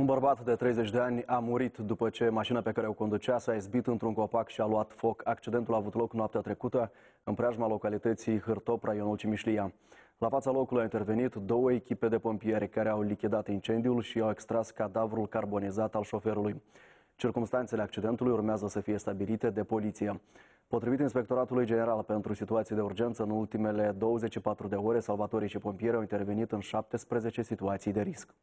Un bărbat de 30 de ani a murit după ce mașina pe care o conducea s-a izbit într-un copac și a luat foc. Accidentul a avut loc noaptea trecută în preajma localității Hârtop, raionul Cimișlia. La fața locului au intervenit două echipe de pompieri care au lichidat incendiul și au extras cadavrul carbonizat al șoferului. Circumstanțele accidentului urmează să fie stabilite de poliție. Potrivit Inspectoratului General pentru situații de urgență, în ultimele 24 de ore, salvatorii și pompieri au intervenit în 17 situații de risc.